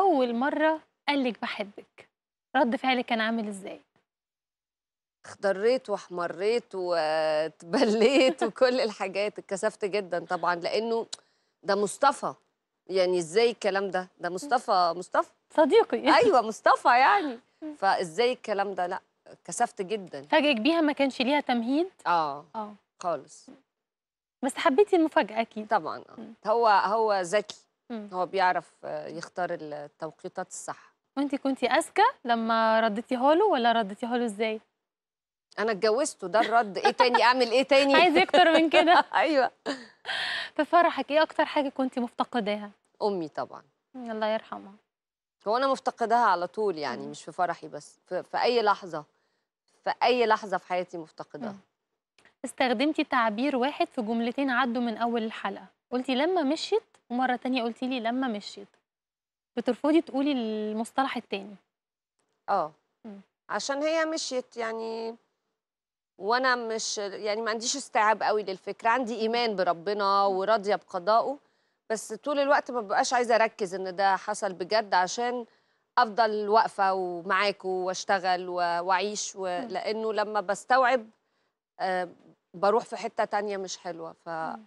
أول مرة قال لك بحبك رد فعلك كان عامل إزاي؟ اخضريت واحمريت واتبليت وكل الحاجات اتكسفت جدا طبعا لأنه ده مصطفى يعني ازاي الكلام ده ده مصطفى مصطفى صديقي ايوه مصطفى يعني فازاي الكلام ده لا كسفت جدا فاجئك بيها ما كانش ليها تمهيد اه اه خالص بس حبيتي المفاجاه اكيد طبعا آه. هو هو ذكي مم. هو بيعرف آه، يختار التوقيتات الصح وانت كنتي اذكى لما رديتي هولو ولا رديتي هولو ازاي انا اتجوزته ده الرد ايه تاني اعمل ايه تاني عايز اكتر من كده ايوه في فرحك ايه اكتر حاجه كنت مفتقداها امي طبعا الله يرحمها هو انا مفتقداها على طول يعني مش في فرحي بس في, في اي لحظه في اي لحظه في حياتي مفتقداها استخدمتي تعبير واحد في جملتين عدوا من اول الحلقه قلتي لما مشيت ومرة تانية قلتي لي لما مشيت بترفضي تقولي المصطلح التاني اه عشان هي مشيت يعني وانا مش يعني ما عنديش استيعاب قوي للفكره عندي ايمان بربنا وراضيه بقضائه بس طول الوقت ما ببقاش عايزه اركز ان ده حصل بجد عشان افضل واقفه ومعاكوا واشتغل واعيش و... لانه لما بستوعب أه بروح في حته تانية مش حلوه ف